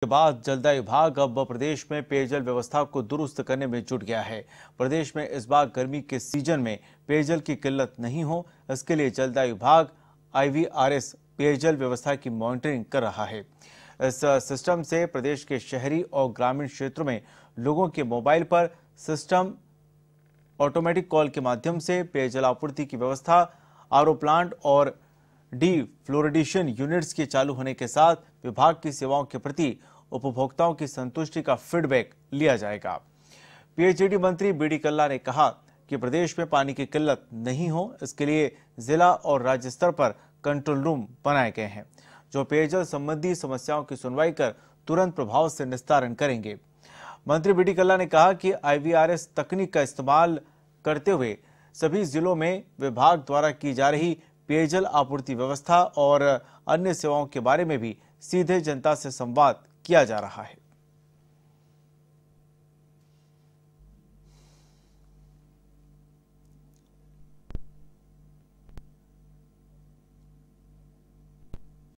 के बाद जलदाय विभाग अब प्रदेश में पेयजल व्यवस्था को दुरुस्त करने में जुट गया है प्रदेश में इस बार गर्मी के सीजन में पेयजल की किल्लत नहीं हो इसके लिए जलदाय विभाग आईवीआरएस पेयजल व्यवस्था की मॉनिटरिंग कर रहा है इस सिस्टम से प्रदेश के शहरी और ग्रामीण क्षेत्रों में लोगों के मोबाइल पर सिस्टम ऑटोमेटिक कॉल के माध्यम से पेयजल आपूर्ति की व्यवस्था आर प्लांट और डी फ्लोरिडेशन यूनिट्स के चालू होने के साथ विभाग की सेवाओं के प्रति उपभोक्ताओं की संतुष्टि का फीडबैक लिया जाएगा पीएचईडी मंत्री बीडी कल्ला ने कहा कि प्रदेश में पानी की किल्लत नहीं हो इसके लिए जिला और राज्य स्तर पर कंट्रोल रूम बनाए गए हैं जो पेयजल संबंधी समस्याओं की सुनवाई कर तुरंत प्रभाव से निस्तारण करेंगे मंत्री बीडी कल्ला ने कहा कि आईवीआरएस तकनीक का इस्तेमाल करते हुए सभी जिलों में विभाग द्वारा की जा रही पेयजल आपूर्ति व्यवस्था और अन्य सेवाओं के बारे में भी सीधे जनता से संवाद किया जा रहा है